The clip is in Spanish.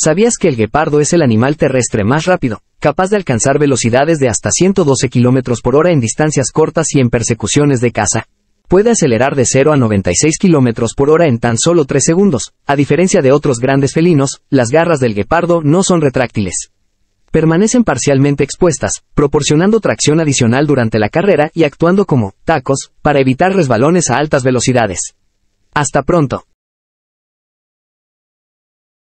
¿Sabías que el guepardo es el animal terrestre más rápido, capaz de alcanzar velocidades de hasta 112 km por hora en distancias cortas y en persecuciones de caza? Puede acelerar de 0 a 96 km por hora en tan solo 3 segundos. A diferencia de otros grandes felinos, las garras del guepardo no son retráctiles. Permanecen parcialmente expuestas, proporcionando tracción adicional durante la carrera y actuando como tacos para evitar resbalones a altas velocidades. Hasta pronto.